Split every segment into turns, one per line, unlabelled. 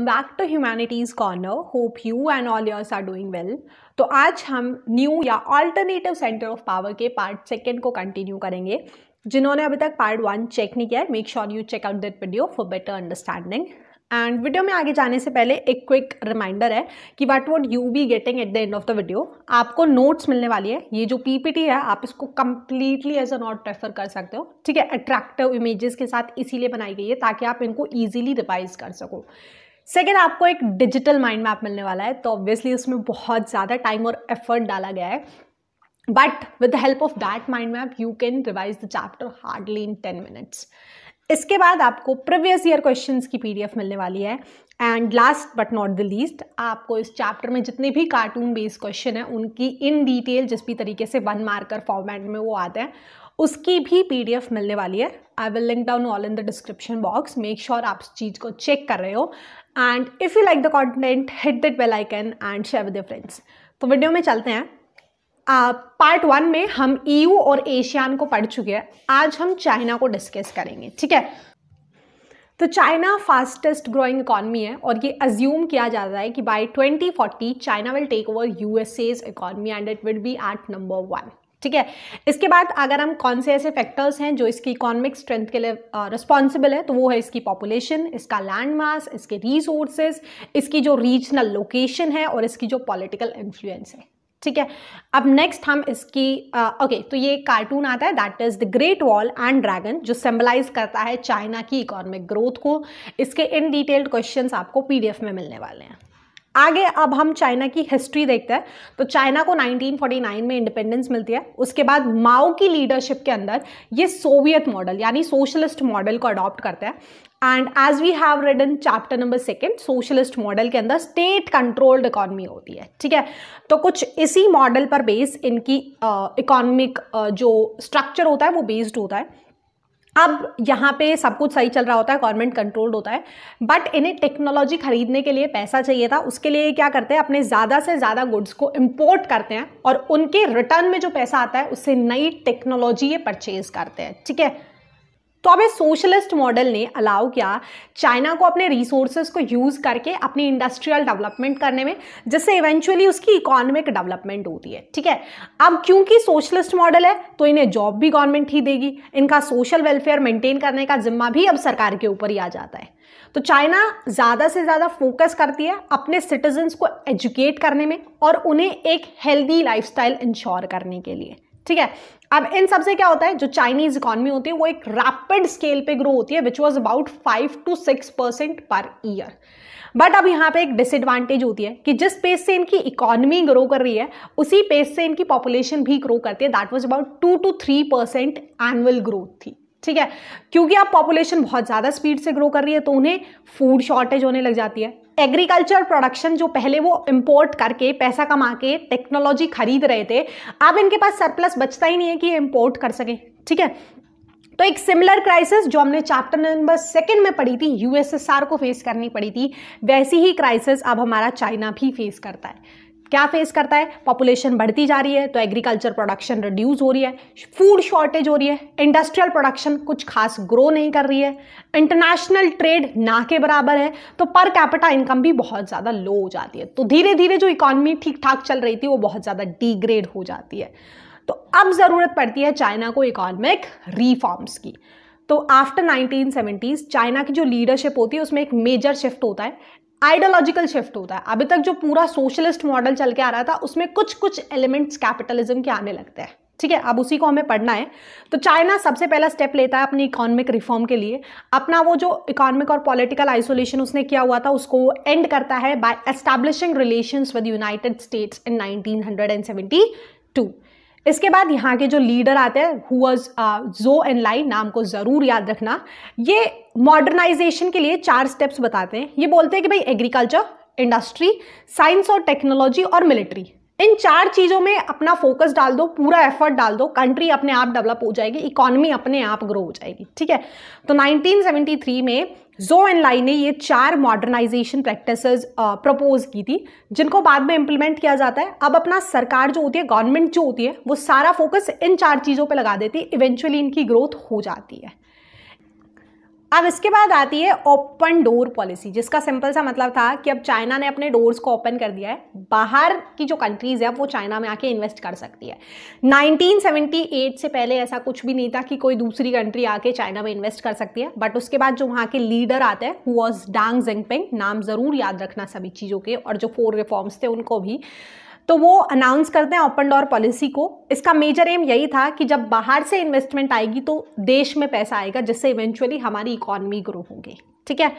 back to humanities corner hope you and all yours are doing well तो आज हम new या alternative centre of power के part second को continue करेंगे जिन्होंने अभी तक पार्ट वन चेक नहीं किया है make sure you check out that video for better understanding and video में आगे जाने से पहले एक क्विक रिमाइंडर है कि what what you be getting at the end of the video आपको नोट्स मिलने वाली है ये जो पीपीटी है आप इसको completely as a note prefer कर सकते हो ठीक है अट्रैक्टिव इमेजेस के साथ इसीलिए बनाई गई है ताकि आप इनको ईजिली रिवाइज कर सको सेकेंड आपको एक डिजिटल माइंड मैप मिलने वाला है तो ऑब्वियसली उसमें बहुत ज़्यादा टाइम और एफर्ट डाला गया है but with the help of that mind map you can revise the chapter hardly in ten minutes इसके बाद आपको प्रीवियस ईयर क्वेश्चन की पी मिलने वाली है and last but not the least आपको इस चैप्टर में जितने भी कार्टून बेस्ड क्वेश्चन हैं उनकी इन डिटेल जिस भी तरीके से वन मार्कर फॉर्मेट में वो आते हैं उसकी भी पी मिलने वाली है I will link down all in the description box make sure आप इस चीज़ को चेक कर रहे हो and if you like the content hit well I can and share with your friends तो वीडियो में चलते हैं पार्ट uh, वन में हम ईयू e और एशियान को पढ़ चुके हैं आज हम चाइना को डिस्कस करेंगे ठीक है तो चाइना फास्टेस्ट ग्रोइंग इकॉनमी है और ये अज्यूम किया जा रहा है कि by 2040 China will take over USA's economy and it will be at number one ठीक है इसके बाद अगर हम कौन से ऐसे फैक्टर्स हैं जो इसकी इकोनॉमिक स्ट्रेंथ के लिए रिस्पॉन्सिबल है तो वो है इसकी पॉपुलेशन इसका लैंड मास इसके रिसोर्सेज इसकी जो रीजनल लोकेशन है और इसकी जो पॉलिटिकल इन्फ्लुएंस है ठीक है अब नेक्स्ट हम इसकी ओके okay, तो ये कार्टून आता है that is the great wall and dragon जो सिम्बलाइज करता है चाइना की इकोनॉमिक ग्रोथ को इसके इन डिटेल्ड क्वेश्चंस आपको पीडीएफ में मिलने वाले हैं आगे अब हम चाइना की हिस्ट्री देखते हैं तो चाइना को 1949 में इंडिपेंडेंस मिलती है उसके बाद माओ की लीडरशिप के अंदर ये सोवियत मॉडल यानी सोशलिस्ट मॉडल को अडॉप्ट करते हैं and as we have read in chapter number second socialist model के अंदर स्टेट कंट्रोल्ड इकॉनमी होती है ठीक है तो कुछ इसी मॉडल पर बेस्ड इनकी इकोनॉमिक uh, uh, जो स्ट्रक्चर होता है वो बेस्ड होता है अब यहाँ पे सब कुछ सही चल रहा होता है गवर्नमेंट कंट्रोल्ड होता है बट इन्हें टेक्नोलॉजी खरीदने के लिए पैसा चाहिए था उसके लिए क्या करते हैं अपने ज़्यादा से ज़्यादा गुड्स को इम्पोर्ट करते हैं और उनके रिटर्न में जो पैसा आता है उससे नई टेक्नोलॉजी ये परचेज करते हैं ठीक है तो अब इस सोशलिस्ट मॉडल ने अलाउ किया चाइना को अपने रिसोर्सेज को यूज़ करके अपनी इंडस्ट्रियल डेवलपमेंट करने में जिससे इवेंचुअली उसकी इकोनॉमिक डेवलपमेंट होती है ठीक है अब क्योंकि सोशलिस्ट मॉडल है तो इन्हें जॉब भी गवर्नमेंट ही देगी इनका सोशल वेलफेयर मेंटेन करने का जिम्मा भी अब सरकार के ऊपर ही आ जाता है तो चाइना ज़्यादा से ज़्यादा फोकस करती है अपने सिटीजन्स को एजुकेट करने में और उन्हें एक हेल्दी लाइफ इंश्योर करने के लिए ठीक है अब इन सब से क्या होता है जो चाइनीज इकोनॉमी होती है वो एक रैपिड स्केल पे ग्रो होती है which was about five to six percent per year but अब यहाँ पे एक डिसएडवांटेज होती है कि जिस पेस से इनकी इकोनॉमी ग्रो कर रही है उसी पेस से इनकी पॉपुलेशन भी ग्रो करती है that was about two to three percent annual growth थी ठीक है क्योंकि अब पॉपुलेशन बहुत ज़्यादा स्पीड से ग्रो कर रही है तो उन्हें फूड शॉर्टेज होने लग जाती है एग्रीकल्चर प्रोडक्शन जो पहले वो इम्पोर्ट करके पैसा कमा के टेक्नोलॉजी खरीद रहे थे अब इनके पास सरप्लस बचता ही नहीं है कि इम्पोर्ट कर सके ठीक है तो एक सिमिलर क्राइसिस जो हमने चैप्टर नंबर सेकंड में पढ़ी थी यूएसएसआर को फेस करनी पड़ी थी वैसी ही क्राइसिस अब हमारा चाइना भी फेस करता है क्या फेस करता है पॉपुलेशन बढ़ती जा रही है तो एग्रीकल्चर प्रोडक्शन रिड्यूस हो रही है फूड शॉर्टेज हो रही है इंडस्ट्रियल प्रोडक्शन कुछ खास ग्रो नहीं कर रही है इंटरनेशनल ट्रेड ना के बराबर है तो पर कैपिटा इनकम भी बहुत ज़्यादा लो हो जाती है तो धीरे धीरे जो इकॉनमी ठीक ठाक चल रही थी वो बहुत ज़्यादा डिग्रेड हो जाती है तो अब ज़रूरत पड़ती है चाइना को इकॉनमिक रिफॉर्म्स की तो आफ्टर 1970s चाइना की जो लीडरशिप होती है उसमें एक मेजर शिफ्ट होता है आइडियोलॉजिकल शिफ्ट होता है अभी तक जो पूरा सोशलिस्ट मॉडल चल के आ रहा था उसमें कुछ कुछ एलिमेंट्स कैपिटलिज्म के आने लगते हैं ठीक है अब उसी को हमें पढ़ना है तो चाइना सबसे पहला स्टेप लेता है अपनी इकोनॉमिक रिफॉर्म के लिए अपना वो जो इकोनॉमिक और पॉलिटिकल आइसोलेशन उसने किया हुआ था उसको एंड करता है by establishing relations with United States in 1972 इसके बाद यहाँ के जो लीडर आते हैं हु जो एन लाई नाम को ज़रूर याद रखना ये मॉडर्नाइजेशन के लिए चार स्टेप्स बताते हैं ये बोलते हैं कि भाई एग्रीकल्चर इंडस्ट्री साइंस और टेक्नोलॉजी और मिलिट्री इन चार चीज़ों में अपना फोकस डाल दो पूरा एफर्ट डाल दो कंट्री अपने आप डेवलप हो जाएगी इकोनॉमी अपने आप ग्रो हो जाएगी ठीक है तो 1973 में जो एन लाई ने ये चार मॉडर्नाइजेशन प्रैक्टिस प्रपोज की थी जिनको बाद में इंप्लीमेंट किया जाता है अब अपना सरकार जो होती है गवर्नमेंट जो होती है वो सारा फोकस इन चार चीज़ों पर लगा देती है इवेंचुअली इनकी ग्रोथ हो जाती है अब इसके बाद आती है ओपन डोर पॉलिसी जिसका सिंपल सा मतलब था कि अब चाइना ने अपने डोर्स को ओपन कर दिया है बाहर की जो कंट्रीज़ है वो चाइना में आके इन्वेस्ट कर सकती है 1978 से पहले ऐसा कुछ भी नहीं था कि कोई दूसरी कंट्री आके चाइना में इन्वेस्ट कर सकती है बट उसके बाद जो वहाँ के लीडर आते हैं हु वॉज डांग जिंगपिंग नाम ज़रूर याद रखना सभी चीज़ों के और जो फोर रिफॉर्म्स थे उनको भी तो वो अनाउंस करते हैं ओपन डोर पॉलिसी को इसका मेजर एम यही था कि जब बाहर से इन्वेस्टमेंट आएगी तो देश में पैसा आएगा जिससे इवेंचुअली हमारी इकोनॉमी ग्रो होगी ठीक है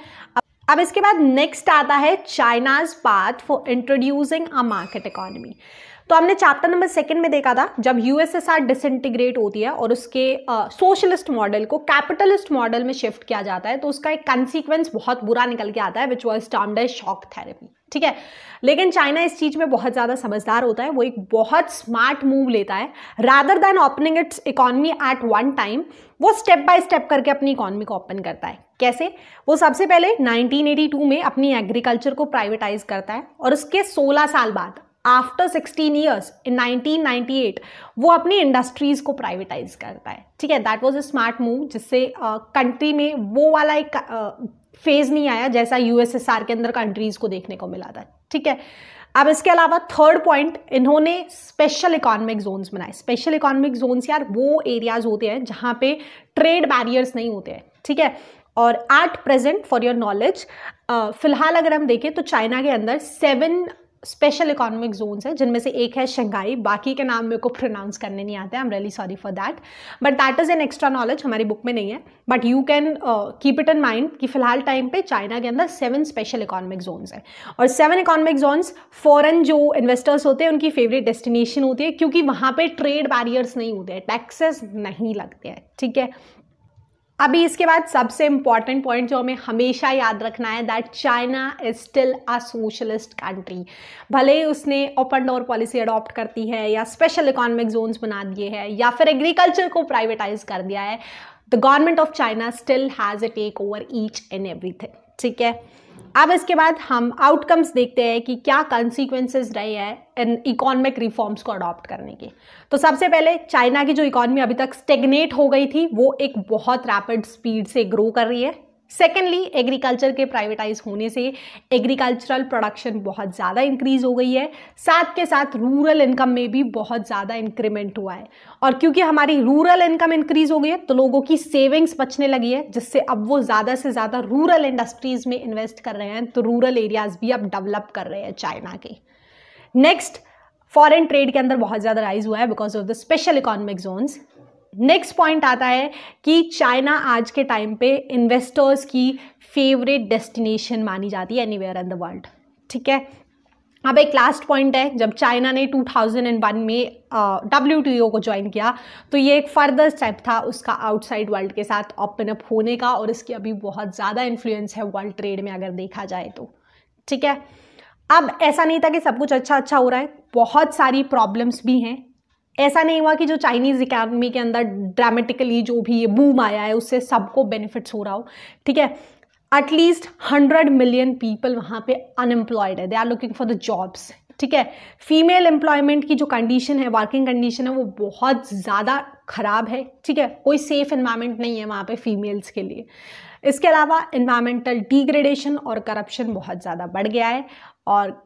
अब इसके बाद नेक्स्ट आता है China's path for introducing a market economy तो हमने चैप्टर नंबर सेकंड में देखा था जब यूएसएसआर डिसइंटीग्रेट होती है और उसके सोशलिस्ट मॉडल को कैपिटलिस्ट मॉडल में शिफ्ट किया जाता है तो उसका एक कंसिक्वेंस बहुत बुरा निकल के आता है which was termed as shock therapy ठीक है लेकिन चाइना इस चीज़ में बहुत ज़्यादा समझदार होता है वो एक बहुत स्मार्ट मूव लेता है rather than opening its economy at one time वो स्टेप बाय स्टेप करके अपनी इकोनॉमी को ओपन करता है कैसे वो सबसे पहले 1982 में अपनी एग्रीकल्चर को प्राइवेटाइज करता है और उसके 16 साल बाद आफ्टर 16 ईयर्स इन 1998 वो अपनी इंडस्ट्रीज़ को प्राइवेटाइज करता है ठीक है that was a smart move जिससे कंट्री uh, में वो वाला एक फेज़ uh, नहीं आया जैसा यूएसएसआर के अंदर कंट्रीज़ को देखने को मिला था ठीक है अब इसके अलावा थर्ड पॉइंट इन्होंने स्पेशल इकोनॉमिक जोन्स बनाए स्पेशल इकोनॉमिक जोन्स यार वो एरियाज होते हैं जहाँ पे ट्रेड बैरियर्स नहीं होते हैं ठीक है और at present for your knowledge फिलहाल अगर हम देखें तो चाइना के अंदर सेवन स्पेशल इकोनॉमिक जोन्स हैं जिनमें से एक है शंघाई बाकी के नाम मेरे को प्रोनाउंस करने नहीं आते I am really sorry for that but that is an extra knowledge हमारी बुक में नहीं है but you can keep it in mind कि फिलहाल टाइम पे चाइना के अंदर सेवन स्पेशल इकोनॉमिक जोन्स हैं और सेवन इकोनॉमिक जोन्स फ़ॉरन जो इन्वेस्टर्स होते हैं उनकी फेवरेट डेस्टिनेशन होती है क्योंकि वहाँ पर ट्रेड बैरियर्स नहीं होते हैं टैक्सेस नहीं लगते हैं ठीक है अभी इसके बाद सबसे इंपॉर्टेंट पॉइंट जो हमें हमेशा याद रखना है that China is still a socialist country भले उसने ओपन डोर पॉलिसी अडॉप्ट करती है या स्पेशल इकोनॉमिक जोन्स बना दिए हैं या फिर एग्रीकल्चर को प्राइवेटाइज कर दिया है the government of China still has a take over each and everything ठीक है अब इसके बाद हम आउटकम्स देखते हैं कि क्या कॉन्सिक्वेंसेज रहे हैं इन इकोनॉमिक रिफॉर्म्स को अडॉप्ट करने के तो सबसे पहले चाइना की जो इकोनॉमी अभी तक स्टेगनेट हो गई थी वो एक बहुत रैपिड स्पीड से ग्रो कर रही है सेकेंडली एग्रीकल्चर के प्राइवेटाइज होने से एग्रीकल्चरल प्रोडक्शन बहुत ज़्यादा इंक्रीज़ हो गई है साथ के साथ रूरल इनकम में भी बहुत ज़्यादा इंक्रीमेंट हुआ है और क्योंकि हमारी रूरल इनकम इंक्रीज़ हो गई है तो लोगों की सेविंग्स बचने लगी है जिससे अब वो ज़्यादा से ज़्यादा रूरल इंडस्ट्रीज़ में इन्वेस्ट कर रहे हैं तो रूरल एरियाज़ भी अब डेवलप कर रहे हैं चाइना के नेक्स्ट फॉरेन ट्रेड के अंदर बहुत ज़्यादा राइज हुआ है because of the special economic zones next point आता है कि चाइना आज के टाइम पे इन्वेस्टर्स की फेवरेट डेस्टिनेशन मानी जाती है एनीवेयर इन द वर्ल्ड ठीक है अब एक लास्ट पॉइंट है जब चाइना ने 2001 में डब्ल्यू टी ओ को ज्वाइन किया तो ये एक फर्दर स्टेप था उसका आउटसाइड वर्ल्ड के साथ ओपन अप होने का और इसकी अभी बहुत ज़्यादा इन्फ्लुएंस है वर्ल्ड ट्रेड में अगर देखा जाए तो ठीक है अब ऐसा नहीं था कि सब कुछ अच्छा अच्छा हो रहा है बहुत सारी प्रॉब्लम्स भी हैं ऐसा नहीं हुआ कि जो चाइनीज़ इकैनमी के अंदर ड्रामेटिकली जो भी ये बूम आया है उससे सबको बेनिफिट्स हो रहा हो ठीक है एटलीस्ट हंड्रेड मिलियन पीपल वहाँ पे अनएम्प्लॉयड है they are looking for the jobs ठीक है फीमेल एम्प्लॉयमेंट की जो कंडीशन है वर्किंग कंडीशन है वो बहुत ज़्यादा ख़राब है ठीक है कोई सेफ़ इन्वायरमेंट नहीं है वहाँ पे फीमेल्स के लिए इसके अलावा इन्वायरमेंटल डिग्रेडेशन और करप्शन बहुत ज़्यादा बढ़ गया है और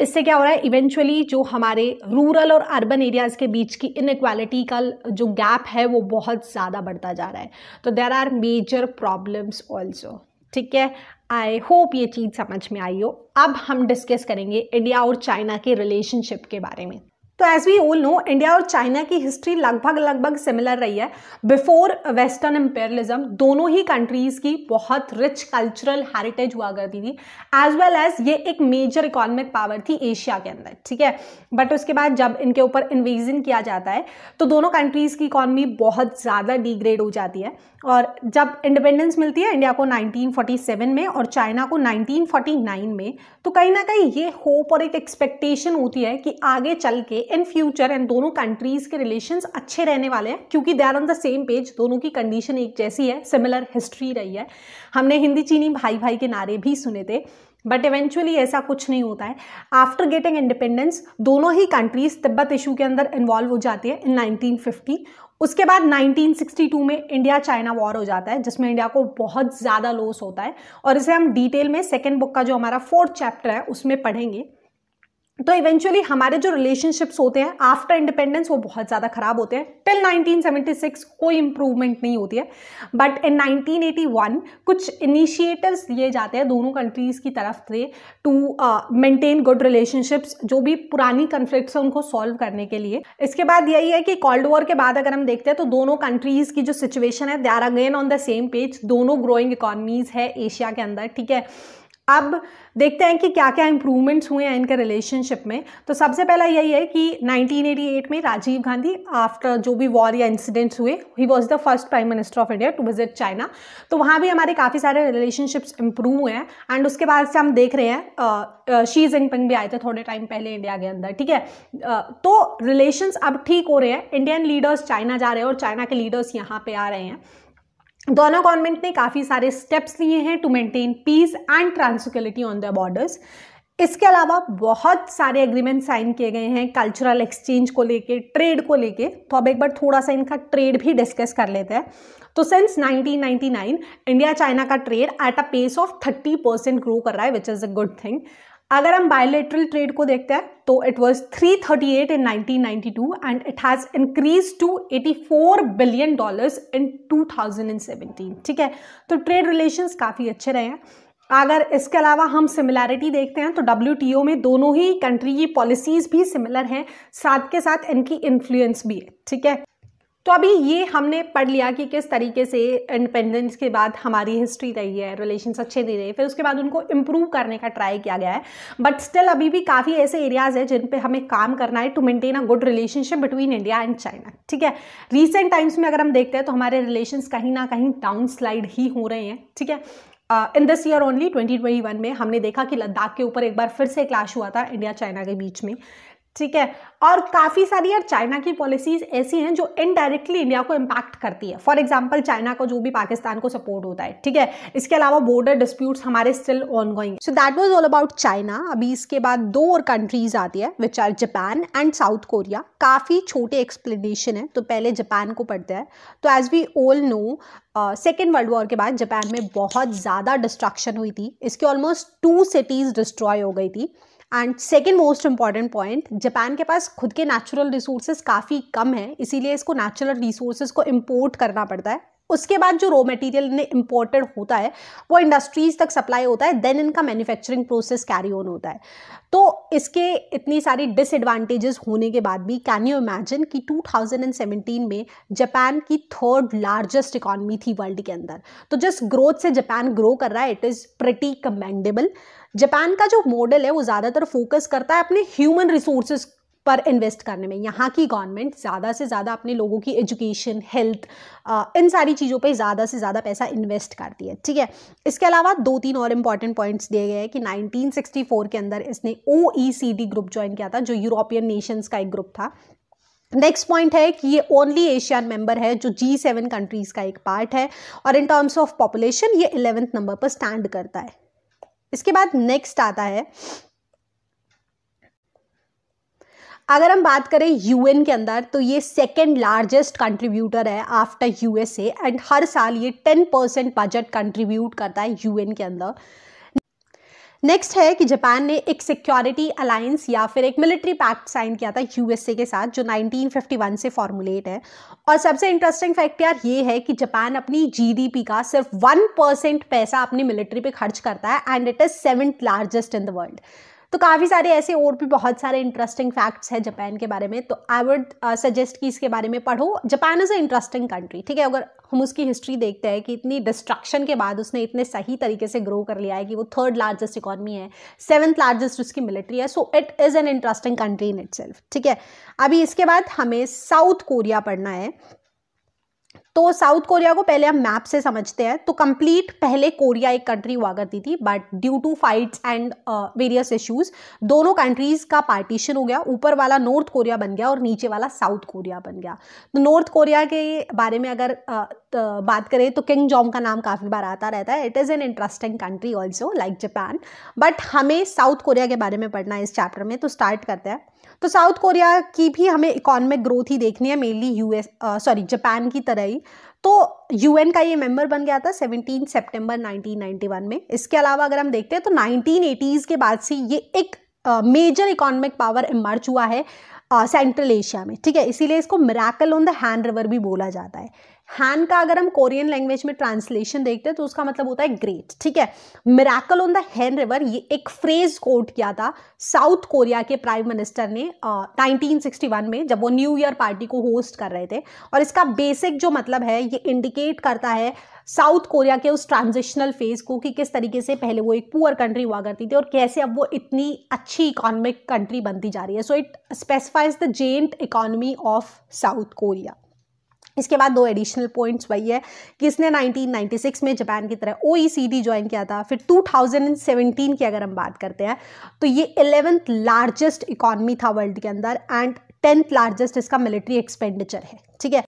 इससे क्या हो रहा है इवेंचुअली जो हमारे रूरल और अर्बन एरियाज़ के बीच की इनक्वालिटी का जो गैप है वो बहुत ज़्यादा बढ़ता जा रहा है तो there are major problems also ठीक है आई होप ये चीज़ समझ में आई हो अब हम डिस्कस करेंगे इंडिया और चाइना के रिलेशनशिप के बारे में तो as we all know India और चाइना की हिस्ट्री लगभग लगभग सिमिलर रही है बिफोर वेस्टर्न एम्पेयरलिज्म दोनों ही कंट्रीज़ की बहुत रिच कल्चरल हेरिटेज हुआ करती थी एज वेल एज ये एक मेजर इकोनॉमिक पावर थी एशिया के अंदर ठीक है बट उसके बाद जब इनके ऊपर इन्वेजन किया जाता है तो दोनों कंट्रीज़ की इकॉनमी बहुत ज़्यादा डिग्रेड हो जाती है और जब इंडिपेंडेंस मिलती है इंडिया को 1947 में और चाइना को 1949 में तो कहीं ना कहीं ये होप और एक एक्सपेक्टेशन होती है कि आगे चल के इन फ्यूचर एंड दोनों कंट्रीज के रिलेशन अच्छे रहने वाले हैं क्योंकि they are on the same page दोनों की कंडीशन एक जैसी है सिमिलर हिस्ट्री रही है हमने हिंदी चीनी भाई भाई के नारे भी सुने थे बट इवेंचुअली ऐसा कुछ नहीं होता है आफ्टर गेटिंग इंडिपेंडेंस दोनों ही कंट्रीज तिब्बत इशू के अंदर इन्वॉल्व हो जाती है इन 1950 उसके बाद 1962 में इंडिया चाइना वॉर हो जाता है जिसमें इंडिया को बहुत ज़्यादा लॉस होता है और इसे हम डिटेल में सेकेंड बुक का जो हमारा फोर्थ चैप्टर है उसमें पढ़ेंगे तो इवेंचुअली हमारे जो रिलेशनशिप्स होते हैं आफ्टर इंडिपेंडेंस वो बहुत ज़्यादा खराब होते हैं टिल 1976 कोई इम्प्रूवमेंट नहीं होती है बट इन 1981 कुछ इनिशिएटिव्स लिए जाते हैं दोनों कंट्रीज़ की तरफ से टू मेंटेन गुड रिलेशनशिप्स जो भी पुरानी कन्फ्लिक्ट्स हैं उनको सॉल्व करने के लिए इसके बाद यही है कि कोल्ड वॉर के बाद अगर हम देखते हैं तो दोनों कंट्रीज़ की जो सिचुएशन है they are again on the same page दोनों ग्रोइंग इकॉनमीज़ है एशिया के अंदर ठीक है अब देखते हैं कि क्या क्या इम्प्रूवमेंट्स हुए हैं इनके रिलेशनशिप में तो सबसे पहला यही है कि 1988 में राजीव गांधी आफ्टर जो भी वॉर या इंसिडेंट्स हुए he was the first prime minister of India to visit China तो वहाँ भी हमारे काफ़ी सारे रिलेशनशिप्स इंप्रूव हुए हैं एंड उसके बाद से हम देख रहे हैं शी जिनपिंग भी आए थे थोड़े टाइम पहले इंडिया के अंदर ठीक है तो रिलेशंस अब ठीक हो रहे हैं इंडियन लीडर्स चाइना जा रहे हैं और चाइना के लीडर्स यहाँ पे आ रहे हैं दोनों गवर्नमेंट ने काफ़ी सारे स्टेप्स लिए हैं to maintain peace and tranquillity on the borders इसके अलावा बहुत सारे एग्रीमेंट साइन किए गए हैं कल्चरल एक्सचेंज को लेके ट्रेड को लेके तो अब एक बार थोड़ा सा इनका ट्रेड भी डिस्कस कर लेते हैं तो सिंस 1999 इंडिया चाइना का trade at a pace of 30 percent grow कर रहा है which is a good thing अगर हम बायोलेट्रल ट्रेड को देखते हैं तो it thirty 338 in two and it has increase to 84 billion dollars in 2017 ठीक है तो ट्रेड रिलेशंस काफ़ी अच्छे रहे हैं अगर इसके अलावा हम सिमिलैरिटी देखते हैं तो डब्ल्यू में दोनों ही कंट्री की पॉलिसीज़ भी सिमिलर हैं साथ के साथ इनकी इन्फ्लुएंस भी है ठीक है तो अभी ये हमने पढ़ लिया कि किस तरीके से इंडिपेंडेंस के बाद हमारी हिस्ट्री रही है रिलेशन अच्छे नहीं रहे फिर उसके बाद उनको इम्प्रूव करने का ट्राई किया गया है बट स्टिल अभी भी काफ़ी ऐसे एरियाज़ हैं जिन पे हमें काम करना है to maintain a good relationship between India and China ठीक है रिसेंट टाइम्स में अगर हम देखते हैं तो हमारे रिलेशन कहीं ना कहीं डाउन स्लाइड ही हो रहे हैं ठीक है इन दिस ईयर ओनली 2021 में हमने देखा कि लद्दाख के ऊपर एक बार फिर से क्लैश हुआ था इंडिया चाइना के बीच में ठीक है और काफ़ी सारी यार चाइना की पॉलिसीज़ ऐसी हैं जो इनडायरेक्टली इंडिया को इम्पैक्ट करती है फॉर एग्जाम्पल चाइना को जो भी पाकिस्तान को सपोर्ट होता है ठीक है इसके अलावा बॉर्डर डिस्प्यूट्स हमारे still on going so that was all about China अभी इसके बाद दो और कंट्रीज आती है which are Japan and South Korea काफ़ी छोटे एक्सप्लेनेशन है तो पहले जापान को पढ़ते हैं तो as we all know second world war के बाद जापान में बहुत ज़्यादा डिस्ट्रक्शन हुई थी इसकी ऑलमोस्ट टू सिटीज़ डिस्ट्रॉय हो गई थी and second most important point Japan के पास खुद के नेचुरल रिसोर्सेज काफ़ी कम है इसीलिए इसको नेचुरल रिसोर्सेज को इम्पोर्ट करना पड़ता है उसके बाद जो रॉ मटेरियल इम्पोर्टेड होता है वो इंडस्ट्रीज तक सप्लाई होता है देन इनका मैन्युफैक्चरिंग प्रोसेस कैरी ऑन होता है तो इसके इतनी सारी डिसएडवांटेजेस होने के बाद भी कैन यू इमेजिन कि 2017 में जापान की थर्ड लार्जेस्ट इकॉनमी थी वर्ल्ड के अंदर तो जिस ग्रोथ से जापान ग्रो कर रहा है it is pretty commendable Japan का जो मॉडल है वो ज़्यादातर फोकस करता है अपने ह्यूमन रिसोर्सेज पर इन्वेस्ट करने में यहाँ की गवर्नमेंट ज़्यादा से ज़्यादा अपने लोगों की एजुकेशन हेल्थ इन सारी चीज़ों पर ज़्यादा से ज़्यादा पैसा इन्वेस्ट करती है ठीक है इसके अलावा दो तीन और इम्पॉर्टेंट पॉइंट्स दिए गए हैं कि 1964 के अंदर इसने ओ ग्रुप ज्वाइन किया था जो यूरोपियन नेशंस का एक ग्रुप था नेक्स्ट पॉइंट है कि ये ओनली एशियन मेंबर है जो जी सेवन कंट्रीज़ का एक पार्ट है और इन टर्म्स ऑफ पॉपुलेशन ये इलेवेंथ नंबर पर स्टैंड करता है इसके बाद नेक्स्ट आता है अगर हम बात करें यूएन के अंदर तो ये सेकेंड लार्जेस्ट कंट्रीब्यूटर है आफ्टर यूएसए एंड हर साल ये टेन परसेंट बजट कंट्रीब्यूट करता है यूएन के अंदर नेक्स्ट है कि जापान ने एक सिक्योरिटी अलायंस या फिर एक मिलिट्री पैक्ट साइन किया था यूएसए के साथ जो 1951 से फॉर्मुलेट है और सबसे इंटरेस्टिंग फैक्ट यार ये है कि जापान अपनी जीडीपी का सिर्फ वन परसेंट पैसा अपनी मिलिट्री पे खर्च करता है and it is seventh largest in the world तो काफ़ी सारे ऐसे और भी बहुत सारे इंटरेस्टिंग फैक्ट्स हैं जापान के बारे में तो आई वुड सजेस्ट कि इसके बारे में पढ़ो Japan is a interesting country ठीक है अगर हम उसकी हिस्ट्री देखते हैं कि इतनी डिस्ट्रक्शन के बाद उसने इतने सही तरीके से ग्रो कर लिया है कि वो थर्ड लार्जेस्ट इकॉनमी है सेवन्थ लार्जेस्ट उसकी मिलिट्री है so it is an interesting country in it ठीक है अभी इसके बाद हमें साउथ कोरिया पढ़ना है तो साउथ कोरिया को पहले हम मैप से समझते हैं तो कंप्लीट पहले कोरिया एक कंट्री हुआ करती थी but due to fights and various issues दोनों कंट्रीज का पार्टीशन हो गया ऊपर वाला नॉर्थ कोरिया बन गया और नीचे वाला साउथ कोरिया बन गया तो नॉर्थ कोरिया के बारे में अगर uh, बात करें तो किंग जॉन्ग का नाम काफ़ी बार आता रहता है it is an interesting country also like Japan but हमें साउथ कोरिया के बारे में पढ़ना है इस चैप्टर में तो स्टार्ट करते हैं तो साउथ कोरिया की भी हमें इकोनॉमिक ग्रोथ ही देखनी है मेनली यू सॉरी जापान की तरह ही तो यू का ये मेंबर बन गया था सेवनटीन सेप्टेम्बर नाइनटीन में इसके अलावा अगर हम देखते हैं तो नाइनटीन के बाद से ये एक मेजर इकोनॉमिक पावर इमर्ज हुआ है सेंट्रल एशिया में ठीक है इसीलिए इसको miracle on the Han river भी बोला जाता है हैन का अगर हम कोरियन लैंग्वेज में ट्रांसलेशन देखते हैं तो उसका मतलब होता है ग्रेट ठीक है miracle on the Han river ये एक फ्रेज कोट किया था साउथ कोरिया के प्राइम मिनिस्टर ने नाइनटीन 1961 में जब वो न्यू ईयर पार्टी को होस्ट कर रहे थे और इसका बेसिक जो मतलब है ये इंडिकेट करता है साउथ कोरिया के उस ट्रांजिशनल फेज को कि किस तरीके से पहले वो एक पुअर कंट्री हुआ करती थी और कैसे अब वो इतनी अच्छी इकोनॉमिक कंट्री बनती जा रही है so it specifies the giant economy of South Korea इसके बाद दो एडिशनल पॉइंट्स वही है कि इसने 1996 में जापान की तरह ओ ई ज्वाइन किया था फिर 2017 की अगर हम बात करते हैं तो ये एलेवेंथ लार्जेस्ट इकॉनमी था वर्ल्ड के अंदर एंड टेंथ लार्जेस्ट इसका मिलिट्री एक्सपेंडिचर है ठीक है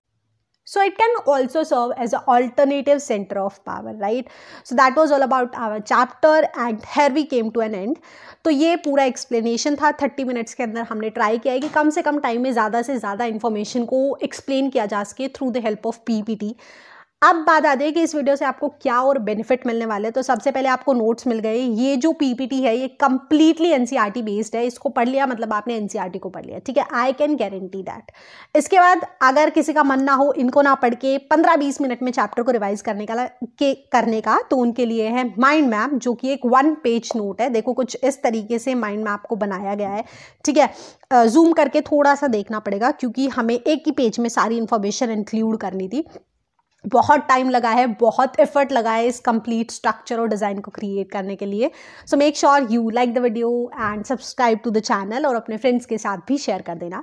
so it can also serve as a alternative center of power right so that was all about our chapter and here we came to an end तो ये पूरा explanation था 30 minutes के अंदर हमने ट्राई किया है कि कम से कम टाइम में ज़्यादा से ज़्यादा इन्फॉर्मेशन को एक्सप्लेन किया जा सके through the help of PPT अब बात आ है कि इस वीडियो से आपको क्या और बेनिफिट मिलने वाले हैं तो सबसे पहले आपको नोट्स मिल गए ये जो पीपीटी है ये कंप्लीटली एनसीईआरटी बेस्ड है इसको पढ़ लिया मतलब आपने एनसीईआरटी e को पढ़ लिया ठीक है आई कैन गारंटी दैट इसके बाद अगर किसी का मन ना हो इनको ना पढ़ के पंद्रह बीस मिनट में चैप्टर को रिवाइज करने का के करने का तो उनके लिए है माइंड मैप जो कि एक वन पेज नोट है देखो कुछ इस तरीके से माइंड मैप को बनाया गया है ठीक है जूम करके थोड़ा सा देखना पड़ेगा क्योंकि हमें एक ही पेज में सारी इन्फॉर्मेशन इंक्लूड करनी थी बहुत टाइम लगा है बहुत एफर्ट लगा है इस कंप्लीट स्ट्रक्चर और डिज़ाइन को क्रिएट करने के लिए so make sure you like the video and subscribe to the channel और अपने फ्रेंड्स के साथ भी शेयर कर देना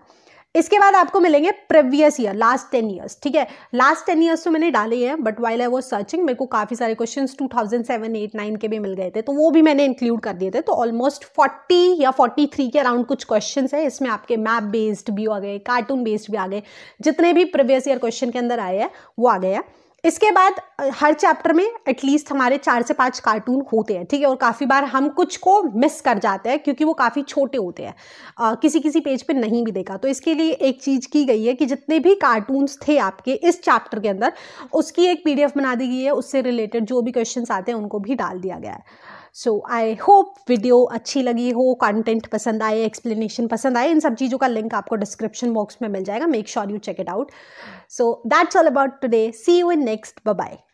इसके बाद आपको मिलेंगे previous year last ten years ठीक है लास्ट टेन ईयर्स तो मैंने डाले हैं बट वाइल आई वो सर्चिंग मेरे को काफ़ी सारे question two thousand seven eight nine के भी मिल गए थे तो वो भी मैंने इंक्लूड कर दिए थे तो ऑलमोस्ट फोर्टी या फोर्टी थ्री के अराउंड कुछ क्वेश्चन है इसमें आपके मैप बेस्ड भी आ गए कार्टून बेस्ड भी आ गए जितने भी प्रीवियस ईयर क्वेश्चन के अंदर आए हैं वो आ गए हैं इसके बाद हर चैप्टर में एटलीस्ट हमारे चार से पांच कार्टून होते हैं ठीक है और काफ़ी बार हम कुछ को मिस कर जाते हैं क्योंकि वो काफ़ी छोटे होते हैं किसी किसी पेज पे नहीं भी देखा तो इसके लिए एक चीज़ की गई है कि जितने भी कार्टून्स थे आपके इस चैप्टर के अंदर उसकी एक पीडीएफ बना दी गई है उससे रिलेटेड जो भी क्वेश्चन आते हैं उनको भी डाल दिया गया है सो आई होप वीडियो अच्छी लगी हो कंटेंट पसंद आए एक्सप्लेनेशन पसंद आए इन सब चीज़ों का लिंक आपको डिस्क्रिप्शन बॉक्स में मिल जाएगा make sure you check it out so that's all about today see you in next bye